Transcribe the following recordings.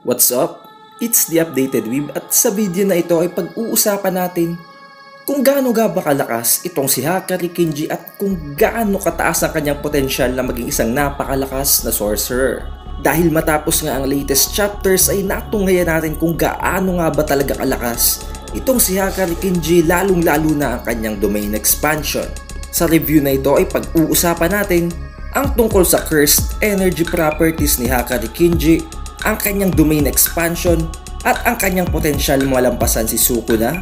What's up? It's the updated Web at sa video na ito ay pag-uusapan natin kung gaano ga ba kalakas itong si Hakari Kenji at kung gaano kataas ang kanyang potensyal na maging isang napakalakas na sorcerer. Dahil matapos nga ang latest chapters ay natunghayan natin kung gaano nga ba talaga kalakas itong si Hakari Kenji lalong lalo na ang kanyang domain expansion. Sa review na ito ay pag-uusapan natin ang tungkol sa cursed energy properties ni Hakari Kenji ang kanyang domain expansion at ang kanyang potensyal malampasan si Sukuna,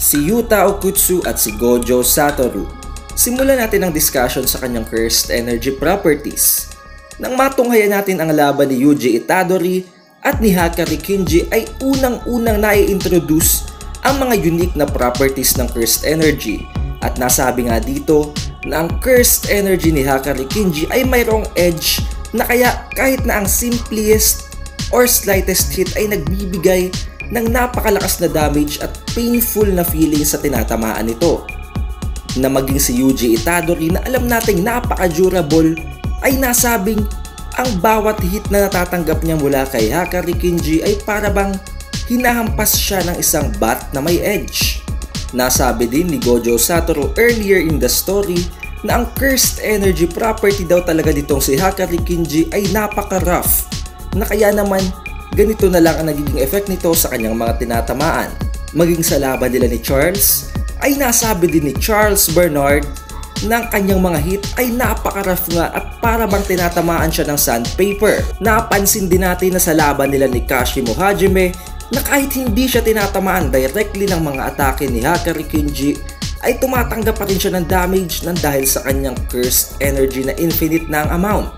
si Yuta Okutsu at si Gojo Satoru. Simulan natin ang discussion sa kanyang cursed energy properties. Nang matunghayan natin ang laban ni Yuji Itadori at ni Hakari Kinji ay unang-unang nai-introduce ang mga unique na properties ng cursed energy at nasabi nga dito na ang cursed energy ni Hakari Kinji ay mayroong edge na kaya kahit na ang simplest or slightest hit ay nagbibigay ng napakalakas na damage at painful na feeling sa tinatamaan nito. Na maging si Yuji Itadori na alam nating napaka-durable ay nasabing ang bawat hit na natatanggap niya mula kay Hakari Kinji ay parabang hinahampas siya ng isang bat na may edge. Nasabi din ni Gojo Satoru earlier in the story na ang cursed energy property daw talaga nitong si Hakari Kinji ay napaka-rough na kaya naman ganito na lang ang nagiging effect nito sa kanyang mga tinatamaan. Maging sa laban nila ni Charles, ay nasabi din ni Charles Bernard ng kanyang mga hit ay napaka-rough nga at para bang tinatamaan siya ng sandpaper. Napansin din natin na sa laban nila ni Kashimo Hajime na kahit hindi siya tinatamaan directly ng mga atake ni Hakari Kunji ay tumatanggap pa rin siya ng damage nang dahil sa kanyang cursed energy na infinite na ang amount.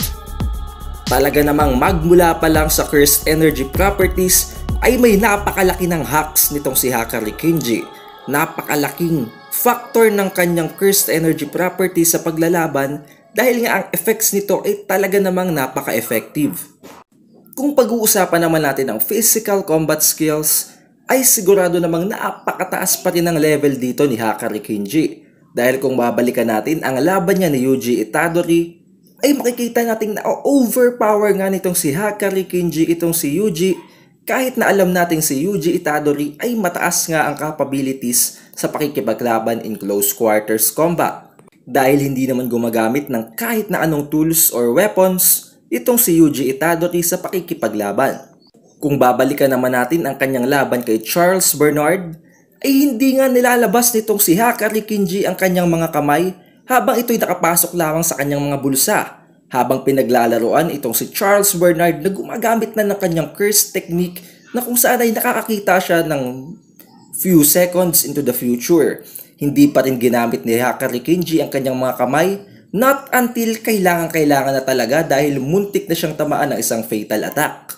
Talaga namang magmula pa lang sa cursed energy properties ay may napakalaki ng hacks nitong si Hakari Kenji. Napakalaking factor ng kanyang cursed energy property sa paglalaban dahil nga ang effects nito ay talaga namang napaka-effective. Kung pag-uusapan naman natin ang physical combat skills, ay sigurado namang napakataas pa rin ang level dito ni Hakari Kenji. Dahil kung babalikan natin ang laban niya ni Yuji Itadori ay makikita natin na overpower nga nitong si Hakari Kinji itong si Yuji kahit na alam natin si Yuji Itadori ay mataas nga ang capabilities sa pakikipaglaban in close quarters combat. Dahil hindi naman gumagamit ng kahit na anong tools or weapons itong si Yuji Itadori sa pakikipaglaban. Kung babalikan naman natin ang kanyang laban kay Charles Bernard, ay hindi nga nilalabas nitong si Hakari Kinji ang kanyang mga kamay habang ito'y nakapasok lamang sa kanyang mga bulsa habang pinaglalaroan itong si Charles Bernard na gumagamit na ng kanyang curse technique na kung saan ay nakakakita siya ng few seconds into the future. Hindi pa rin ginamit ni Hakari Kinji ang kanyang mga kamay not until kailangan-kailangan na talaga dahil muntik na siyang tamaan ng isang fatal attack.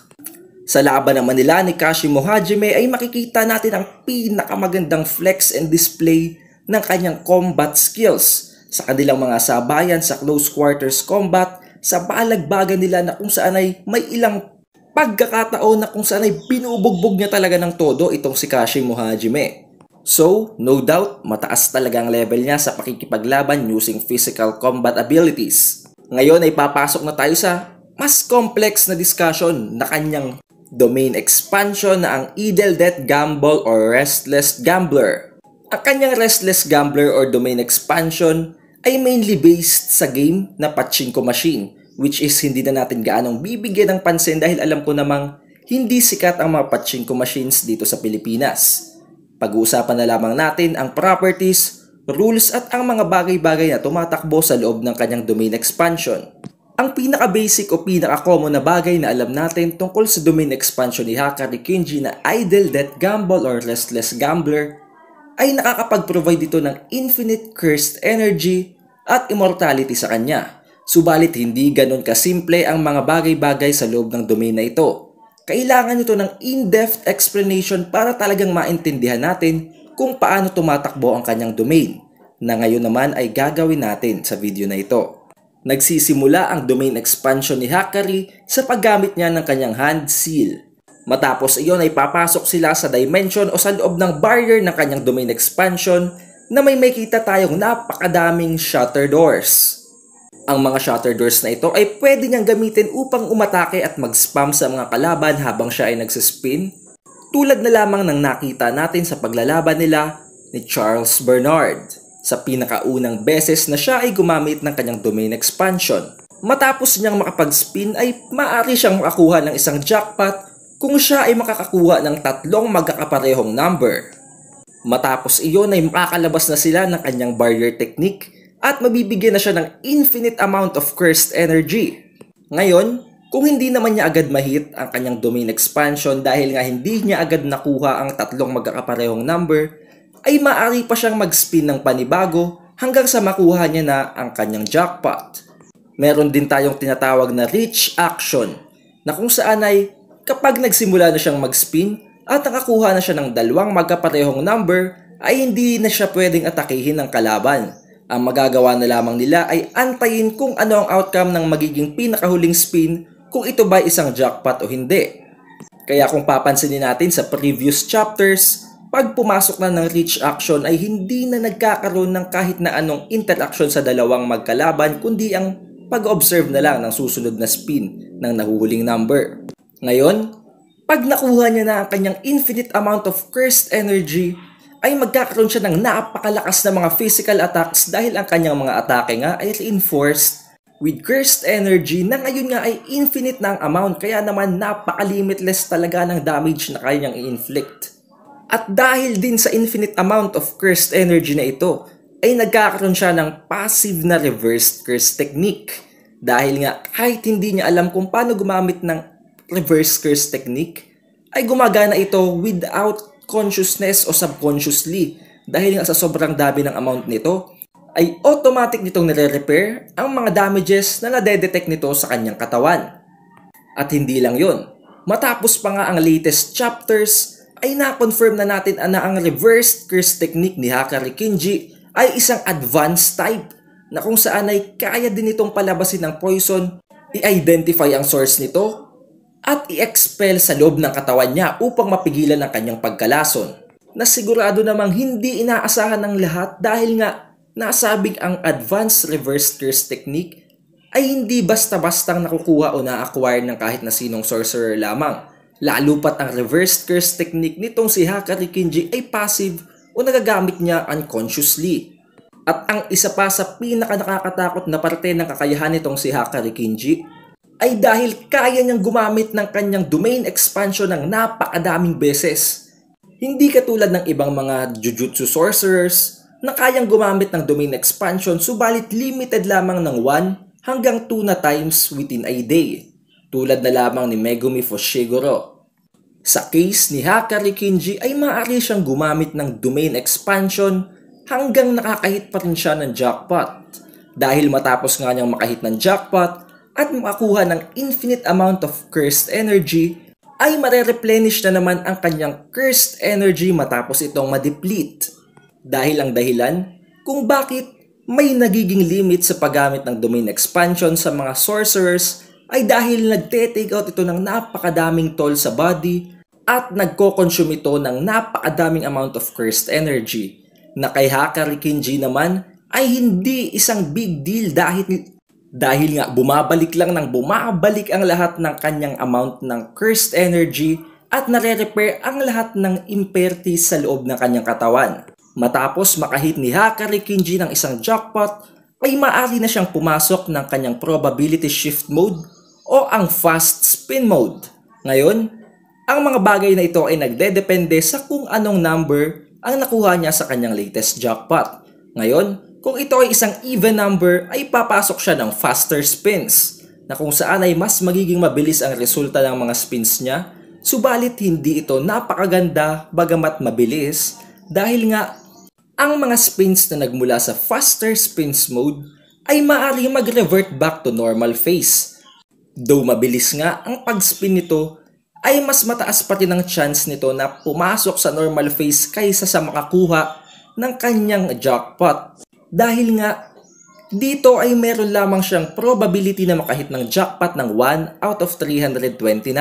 Sa laban naman nila ni Kashimo Hajime ay makikita natin ang pinakamagandang flex and display ng kanyang combat skills sa kanilang mga sabayan sa close quarters combat sa balagbagan nila na kung saan ay may ilang pagkakataon na kung saan ay binubugbog niya talaga ng todo itong si Kashi Mohajime. So, no doubt, mataas talaga ang level niya sa pakikipaglaban using physical combat abilities. Ngayon ay papasok na tayo sa mas complex na discussion na kanyang domain expansion na ang Idle Death Gamble or Restless Gambler. Ang kanyang Restless Gambler or domain expansion ay mainly based sa game na pachinko machine which is hindi na natin gaanong bibigyan ng pansin dahil alam ko namang hindi sikat ang mga pachinko machines dito sa Pilipinas. Pag-uusapan na lamang natin ang properties, rules at ang mga bagay-bagay na tumatakbo sa loob ng kanyang domain expansion. Ang pinaka-basic o pinaka-common na bagay na alam natin tungkol sa domain expansion ni Hakari Kenji na idle death gamble or restless gambler ay nakakapag-provide dito ng infinite cursed energy at immortality sa kanya. Subalit hindi ganon kasimple ang mga bagay-bagay sa loob ng domain na ito. Kailangan ito ng in-depth explanation para talagang maintindihan natin kung paano tumatakbo ang kanyang domain na ngayon naman ay gagawin natin sa video na ito. Nagsisimula ang domain expansion ni Hakari sa paggamit niya ng kanyang hand seal. Matapos iyon ay papasok sila sa dimension o sa loob ng barrier ng kanyang domain expansion na may makita tayong napakadaming shutter doors. Ang mga shutter doors na ito ay pwede niyang gamitin upang umatake at mag-spam sa mga kalaban habang siya ay nagsispin, tulad na lamang ng nakita natin sa paglalaban nila ni Charles Bernard sa pinakaunang beses na siya ay gumamit ng kanyang domain expansion. Matapos niyang makapag-spin ay maaari siyang makakuha ng isang jackpot kung siya ay makakakuha ng tatlong magkakaparehong number. Matapos iyon ay makakalabas na sila ng kanyang barrier technique at mabibigyan na siya ng infinite amount of cursed energy. Ngayon, kung hindi naman niya agad mahit ang kanyang domain expansion dahil nga hindi niya agad nakuha ang tatlong magkakaparehong number, ay maaari pa siyang mag-spin ng panibago hanggang sa makuha niya na ang kanyang jackpot. Meron din tayong tinatawag na rich action na kung saan ay kapag nagsimula na siyang mag-spin, at nakakuha na siya ng dalawang magkaparehong number ay hindi na siya pwedeng atakihin ng kalaban. Ang magagawa na lamang nila ay antayin kung ano ang outcome ng magiging pinakahuling spin kung ito ba isang jackpot o hindi. Kaya kung papansinin natin sa previous chapters, pag pumasok na ng reach action ay hindi na nagkakaroon ng kahit na anong interaction sa dalawang magkalaban kundi ang pag-observe na lang ng susunod na spin ng nahuhuling number. Ngayon, pag nakuha niya na ang kanyang infinite amount of cursed energy, ay magkakaroon siya ng napakalakas na mga physical attacks dahil ang kanyang mga atake nga ay reinforced with cursed energy na ngayon nga ay infinite na ang amount kaya naman napakalimitless talaga ng damage na kaya niyang i-inflict. At dahil din sa infinite amount of cursed energy na ito, ay nagkakaroon siya ng passive na reversed curse technique. Dahil nga kahit hindi niya alam kung paano gumamit ng reverse curse technique, ay gumagana ito without consciousness o subconsciously dahil nga sa sobrang dami ng amount nito, ay automatic nitong nire-repair ang mga damages na nade-detect nito sa kanyang katawan. At hindi lang yon. Matapos pa nga ang latest chapters, ay na-confirm na natin na ang reverse curse technique ni Hakari Kinji ay isang advanced type na kung saan ay kaya din itong palabasin ng poison, i-identify ang source nito at i-expel sa loob ng katawan niya upang mapigilan ang kanyang pagkalason na sigurado namang hindi inaasahan ng lahat dahil nga nasabing ang advanced reverse curse technique ay hindi basta-bastang nakukuha o na-acquire ng kahit na sinong sorcerer lamang. Lalo pat ang reverse curse technique nitong si Hakari Kinji ay passive o nagagamit niya unconsciously. At ang isa pa sa pinaka nakakatakot na parte ng kakayahan nitong si Hakari Kinji ay dahil kaya niyang gumamit ng kanyang domain expansion ng napakadaming beses. Hindi katulad ng ibang mga Jujutsu sorcerers na kayang gumamit ng domain expansion subalit limited lamang ng 1 hanggang 2 na times within a day, tulad na lamang ni Megumi Foshiguro. Sa case ni Hakari Kinji ay maaari siyang gumamit ng domain expansion hanggang nakakahit pa rin siya ng jackpot. Dahil matapos nga niyang makahit ng jackpot, at makuha ng infinite amount of cursed energy, ay marereplenish na naman ang kanyang cursed energy matapos itong ma-deplete. Dahil ang dahilan kung bakit may nagiging limit sa paggamit ng domain expansion sa mga sorcerers ay dahil nagte-take out ito ng napakadaming toll sa body at nagko-consume ito ng napakadaming amount of cursed energy. Na kay Hakari Kinji naman ay hindi isang big deal dahil dahil nga bumabalik lang ng bumabalik ang lahat ng kanyang amount ng cursed energy at nare-repair ang lahat ng imperti sa loob ng kanyang katawan. Matapos makahit ni Hakari Kinji ng isang jackpot, ay maaari na siyang pumasok ng kanyang probability shift mode o ang fast spin mode. Ngayon, ang mga bagay na ito ay nagdedepende sa kung anong number ang nakuha niya sa kanyang latest jackpot. Ngayon, kung ito ay isang even number, ay papasok siya ng faster spins na kung saan ay mas magiging mabilis ang resulta ng mga spins niya. Subalit hindi ito napakaganda bagamat mabilis dahil nga ang mga spins na nagmula sa faster spins mode ay maaaring mag-revert back to normal phase. Though mabilis nga ang pag-spin nito ay mas mataas pati ng chance nito na pumasok sa normal phase kaysa sa makakuha ng kanyang jackpot. Dahil nga, dito ay meron lamang siyang probability na makahit ng jackpot ng 1 out of 329.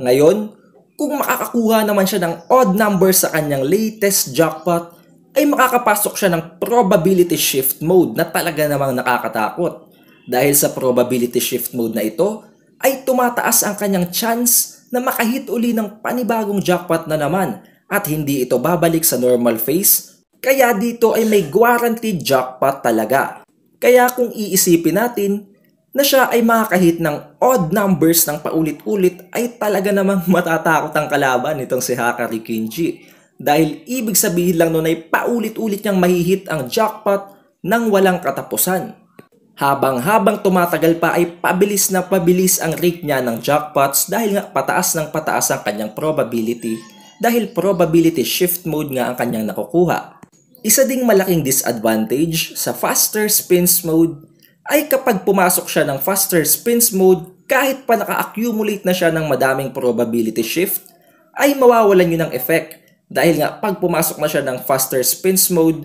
Ngayon, kung makakakuha naman siya ng odd number sa kanyang latest jackpot, ay makakapasok siya ng probability shift mode na talaga namang nakakatakot. Dahil sa probability shift mode na ito, ay tumataas ang kanyang chance na makahit uli ng panibagong jackpot na naman at hindi ito babalik sa normal phase kaya dito ay may guaranteed jackpot talaga. Kaya kung iisipin natin na siya ay makakahit ng odd numbers ng paulit-ulit ay talaga namang matatakot ang kalaban nitong si Hakari Kinji. Dahil ibig sabihin lang nun ay paulit-ulit niyang mahihit ang jackpot ng walang katapusan. Habang-habang tumatagal pa ay pabilis na pabilis ang rate niya ng jackpots dahil nga pataas ng pataas ang kanyang probability dahil probability shift mode nga ang kanyang nakukuha isa ding malaking disadvantage sa faster spins mode ay kapag pumasok siya ng faster spins mode kahit pa naka-accumulate na siya ng madaming probability shift ay mawawalan yun ng effect dahil nga pag pumasok na siya ng faster spins mode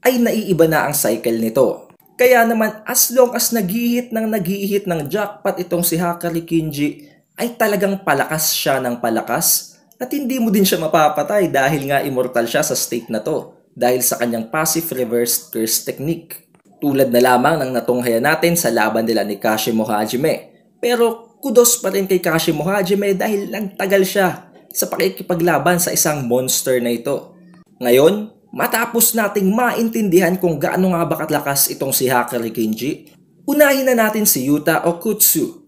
ay naiiba na ang cycle nito. Kaya naman as long as naghihit ng naghihit ng jackpot itong si Hakari Kinji ay talagang palakas siya ng palakas at hindi mo din siya mapapatay dahil nga immortal siya sa state na to dahil sa kanyang passive reverse curse technique. Tulad na lamang ng natunghayan natin sa laban nila ni Kashimo Hajime. Pero kudos pa rin kay Kashimo Hajime dahil nagtagal siya sa pakikipaglaban sa isang monster na ito. Ngayon, matapos nating maintindihan kung gaano nga ba lakas itong si Hakari Kenji, unahin na natin si Yuta Okutsu.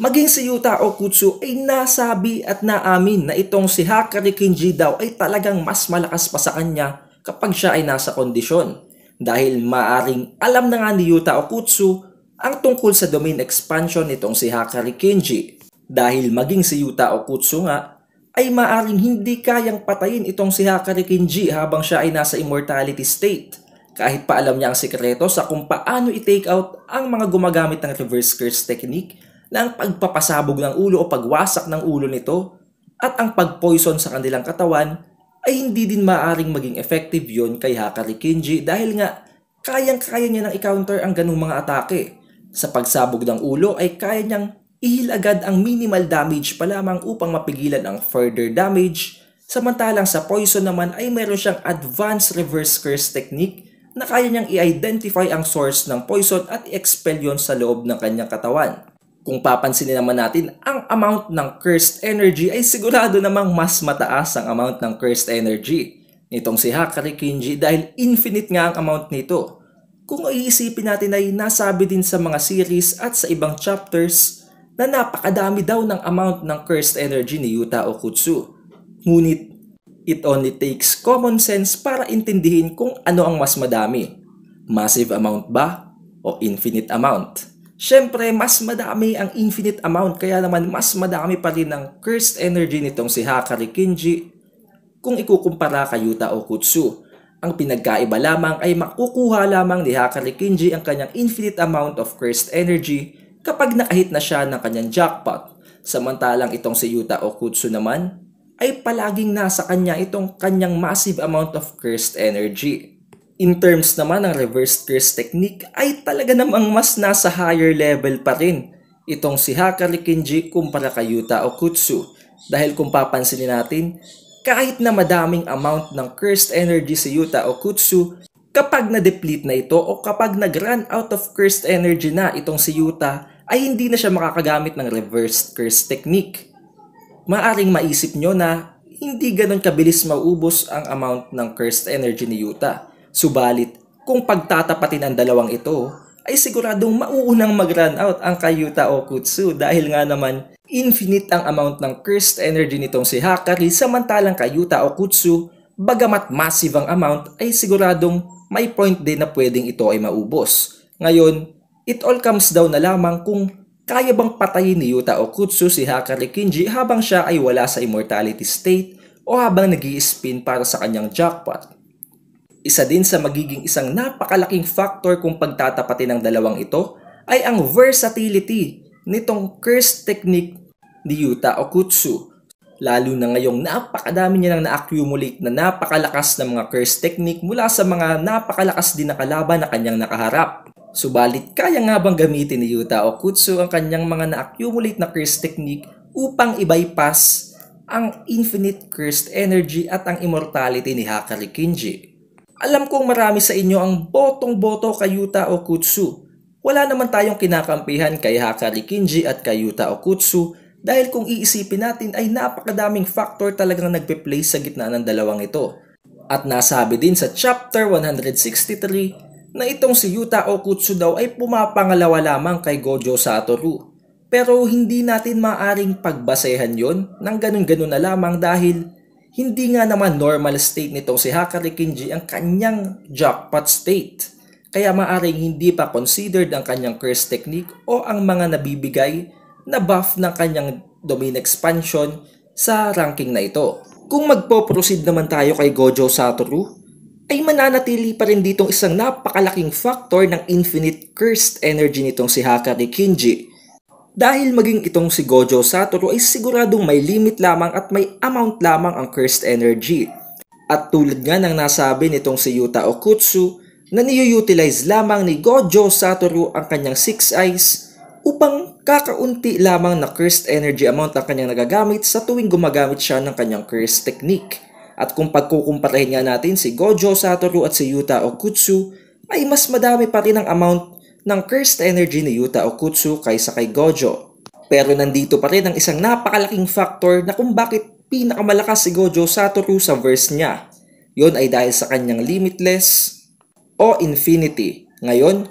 Maging si Yuta Okutsu ay nasabi at naamin na itong si Hakari Kenji daw ay talagang mas malakas pa sa kanya kapag siya ay nasa kondisyon dahil maaring alam na nga ni Yuta Okutsu ang tungkol sa domain expansion nitong si Hakari Kenji dahil maging si Yuta Okutsu nga ay maaring hindi kayang patayin itong si Hakari Kenji habang siya ay nasa immortality state kahit pa alam niya ang sikreto sa kung paano i-take out ang mga gumagamit ng reverse curse technique ng pagpapasabog ng ulo o pagwasak ng ulo nito at ang pagpoison sa kanilang katawan ay hindi din maaring maging effective yon kay Hakari Kenji dahil nga kayang-kaya niya nang i-counter ang ganung mga atake. Sa pagsabog ng ulo ay kaya niyang ihil agad ang minimal damage pa lamang upang mapigilan ang further damage samantalang sa poison naman ay meron siyang advanced reverse curse technique na kaya niyang i-identify ang source ng poison at i-expel yon sa loob ng kanyang katawan. Kung papansinin naman natin, ang amount ng cursed energy ay sigurado namang mas mataas ang amount ng cursed energy nitong si Hakari Kinji dahil infinite nga ang amount nito. Kung iisipin natin ay nasabi din sa mga series at sa ibang chapters na napakadami daw ng amount ng cursed energy ni Yuta Okutsu. Ngunit It only takes common sense para intindihin kung ano ang mas madami. Massive amount ba o infinite amount? Siyempre, mas madami ang infinite amount kaya naman mas madami pa rin ang cursed energy nitong si Hakari Kinji kung ikukumpara kay Yuta Okutsu. Ang pinagkaiba lamang ay makukuha lamang ni Hakari Kinji ang kanyang infinite amount of cursed energy kapag nakahit na siya ng kanyang jackpot. Samantalang itong si Yuta Okutsu naman ay palaging nasa kanya itong kanyang massive amount of cursed energy. In terms naman ng reverse curse technique ay talaga namang mas nasa higher level pa rin itong si Hakari Kenji kumpara kay Yuta Okutsu dahil kung papansinin natin kahit na madaming amount ng cursed energy si Yuta Okutsu kapag na-deplete na ito o kapag nag-run out of cursed energy na itong si Yuta ay hindi na siya makakagamit ng reverse curse technique. Maaring maisip nyo na hindi ganun kabilis maubos ang amount ng cursed energy ni Yuta Subalit, kung pagtatapatin ang dalawang ito, ay siguradong mauunang mag-run out ang Kayuta Okutsu dahil nga naman infinite ang amount ng cursed energy nitong si Hakari samantalang Kayuta Okutsu bagamat massive ang amount ay siguradong may point din na pwedeng ito ay maubos. Ngayon, it all comes down na lamang kung kaya bang patayin ni Yuta Okutsu si Hakari Kinji habang siya ay wala sa immortality state o habang nag spin para sa kanyang jackpot. Isa din sa magiging isang napakalaking factor kung pagtatapatin ng dalawang ito ay ang versatility nitong curse technique ni Yuta Okutsu. Lalo na ngayong napakadami niya nang na-accumulate na napakalakas na mga curse technique mula sa mga napakalakas din na kalaban na kanyang nakaharap. Subalit kaya nga bang gamitin ni Yuta Okutsu ang kanyang mga na-accumulate na curse technique upang i-bypass ang infinite cursed energy at ang immortality ni Hakari Kinji. Alam kong marami sa inyo ang botong-boto kay Yuta Okutsu. Wala naman tayong kinakampihan kay Hakari Kinji at kay Yuta Okutsu dahil kung iisipin natin ay napakadaming factor talaga na nagpe-play sa gitna ng dalawang ito. At nasabi din sa chapter 163 na itong si Yuta Okutsu daw ay pumapangalawa lamang kay Gojo Satoru. Pero hindi natin maaring pagbasehan yon ng ganun-ganun na lamang dahil hindi nga naman normal state nitong si Hakari Kinji ang kanyang jackpot state. Kaya maaring hindi pa considered ang kanyang curse technique o ang mga nabibigay na buff ng kanyang domain expansion sa ranking na ito. Kung magpo-proceed naman tayo kay Gojo Satoru, ay mananatili pa rin ditong isang napakalaking factor ng infinite cursed energy nitong si Hakari Kinji dahil maging itong si Gojo Satoru ay siguradong may limit lamang at may amount lamang ang cursed energy. At tulad nga ng nasabi nitong si Yuta Okutsu, na niyo-utilize lamang ni Gojo Satoru ang kanyang six eyes upang kakaunti lamang na cursed energy amount ang kanyang nagagamit sa tuwing gumagamit siya ng kanyang cursed technique. At kung pagkukumparahin nga natin si Gojo Satoru at si Yuta Okutsu, ay mas madami pa rin ang amount ng cursed energy ni Yuta Okutsu kaysa kay Gojo. Pero nandito pa rin ang isang napakalaking factor na kung bakit pinakamalakas si Gojo Satoru sa verse niya. Yon ay dahil sa kanyang limitless o infinity. Ngayon,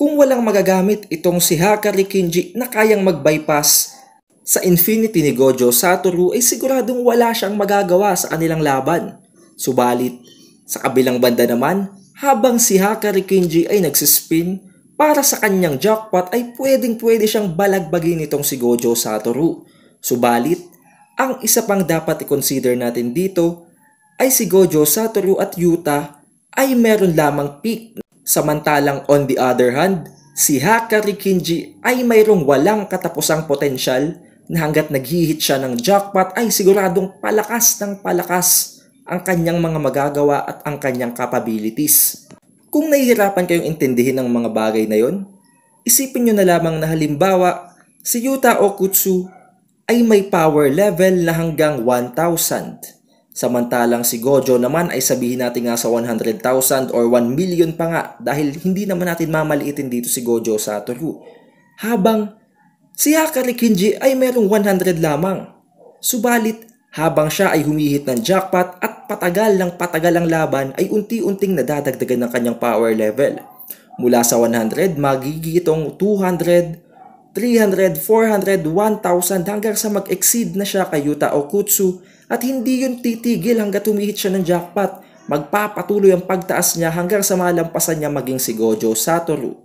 kung walang magagamit itong si Hakari Kinji na kayang mag-bypass sa infinity ni Gojo Satoru ay siguradong wala siyang magagawa sa kanilang laban. Subalit, sa kabilang banda naman, habang si Hakari Kinji ay nagsispin, para sa kanyang jackpot ay pwedeng-pwede siyang balagbagin itong si Gojo Satoru. Subalit, ang isa pang dapat i-consider natin dito ay si Gojo Satoru at Yuta ay meron lamang peak. Samantalang on the other hand, si Hakari Kinji ay mayroong walang katapusang potensyal na hanggat naghihit siya ng jackpot ay siguradong palakas ng palakas ang kanyang mga magagawa at ang kanyang capabilities. Kung nahihirapan kayong intindihin ng mga bagay na yon, isipin nyo na lamang na halimbawa, si Yuta Okutsu ay may power level na hanggang 1,000. Samantalang si Gojo naman ay sabihin natin nga sa 100,000 or 1 million pa nga dahil hindi naman natin mamaliitin dito si Gojo Satoru. Habang si Hakari Kinji ay merong 100 lamang. Subalit habang siya ay humihit ng jackpot at patagal ng patagal ang laban ay unti-unting nadadagdagan ng kanyang power level. Mula sa 100, magiging itong 200, 300, 400, 1,000 hanggang sa mag-exceed na siya kay Yuta Okutsu at hindi yun titigil hanggat humihit siya ng jackpot. Magpapatuloy ang pagtaas niya hanggang sa malampasan niya maging si Gojo Satoru.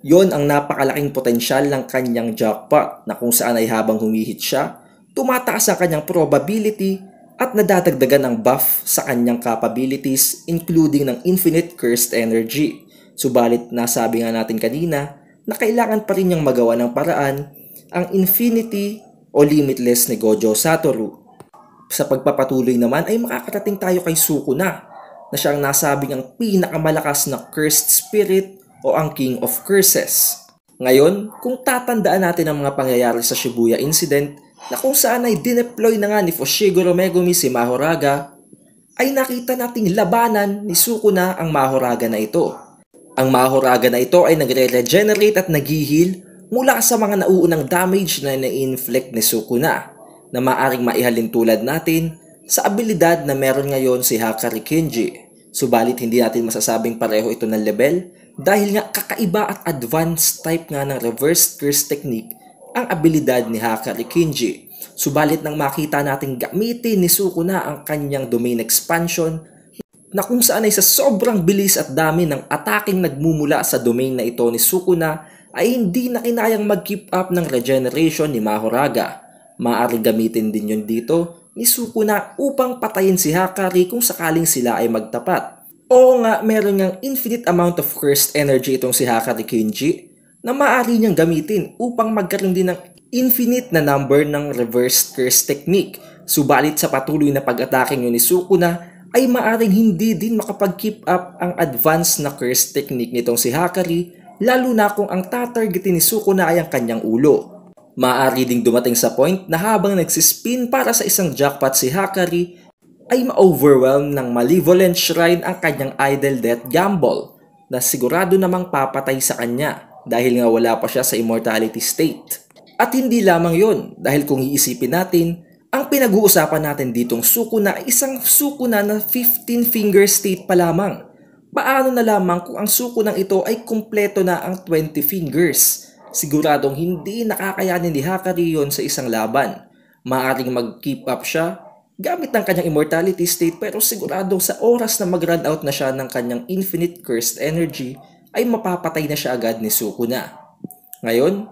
Yon ang napakalaking potensyal ng kanyang jackpot na kung saan ay habang humihit siya, tumataas ang kanyang probability at nadadagdagan ng buff sa kanyang capabilities including ng infinite cursed energy. Subalit nasabi nga natin kanina na kailangan pa rin niyang magawa ng paraan ang infinity o limitless ni Gojo Satoru. Sa pagpapatuloy naman ay makakarating tayo kay Suko na na siyang nasabi ang pinakamalakas na cursed spirit o ang king of curses. Ngayon, kung tatandaan natin ang mga pangyayari sa Shibuya incident, na kung saan ay dineploy na nga ni Fushiguro Megumi si Mahoraga, ay nakita nating labanan ni Sukuna ang Mahoraga na ito. Ang Mahoraga na ito ay nagre-regenerate at naghihil mula sa mga nauunang damage na na-inflict ni Sukuna na maaring maihalin tulad natin sa abilidad na meron ngayon si Hakari Kenji. Subalit hindi natin masasabing pareho ito ng level dahil nga kakaiba at advanced type nga ng reverse curse technique ang abilidad ni Hakari Kinji. Subalit nang makita nating gamitin ni Suko na ang kanyang domain expansion na kung saan ay sa sobrang bilis at dami ng ataking nagmumula sa domain na ito ni Suko na ay hindi na kinayang mag-keep up ng regeneration ni Mahoraga. Maaari gamitin din yon dito ni Suko na upang patayin si Hakari kung sakaling sila ay magtapat. Oo nga, meron ngang infinite amount of cursed energy itong si Hakari Kenji na maaari niyang gamitin upang magkaroon din ng infinite na number ng reverse curse technique. Subalit sa patuloy na pag-atake niyo ni Sukuna, ay maaring hindi din makapag-keep up ang advanced na curse technique nitong si Hakari, lalo na kung ang tatargetin ni Sukuna ay ang kanyang ulo. Maaari ding dumating sa point na habang nagsispin para sa isang jackpot si Hakari, ay ma-overwhelm ng malevolent shrine ang kanyang idol death gamble na sigurado namang papatay sa kanya dahil nga wala pa siya sa immortality state. At hindi lamang yon dahil kung iisipin natin, ang pinag-uusapan natin ditong suko na isang suko na na 15 finger state pa lamang. Paano na lamang kung ang suko ng ito ay kumpleto na ang 20 fingers? Siguradong hindi nakakayanin ni Hakari yon sa isang laban. Maaring mag-keep up siya gamit ng kanyang immortality state pero siguradong sa oras na mag-run out na siya ng kanyang infinite cursed energy ay mapapatay na siya agad ni Sukuna. Ngayon,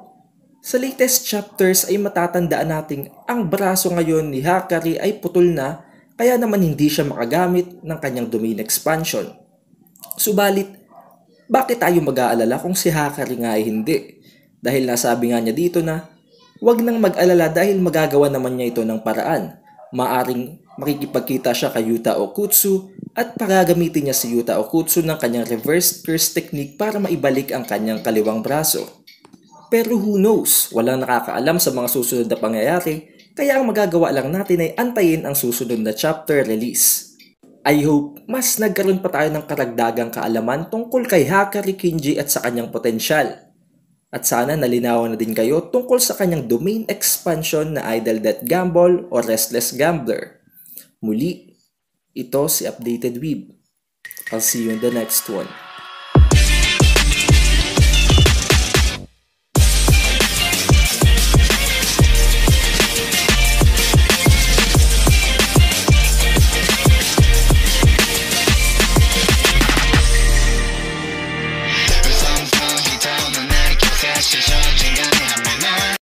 sa latest chapters ay matatandaan nating ang braso ngayon ni Hakari ay putol na kaya naman hindi siya makagamit ng kanyang domain expansion. Subalit, bakit tayo mag-aalala kung si Hakari nga ay hindi? Dahil nasabi nga niya dito na, huwag nang mag-alala dahil magagawa naman niya ito ng paraan. Maaring makikipagkita siya kay Yuta Okutsu at paragamitin niya si Yuta Okutsu ng kanyang reverse curse technique para maibalik ang kanyang kaliwang braso. Pero who knows, walang nakakaalam sa mga susunod na pangyayari kaya ang magagawa lang natin ay antayin ang susunod na chapter release. I hope mas nagkaroon pa tayo ng karagdagang kaalaman tungkol kay Hakari Kinji at sa kanyang potensyal. At sana nalinawan na din kayo tungkol sa kanyang domain expansion na Idle Death Gamble o Restless Gambler. Muli, ito si Updated Web. I'll see you in the next one.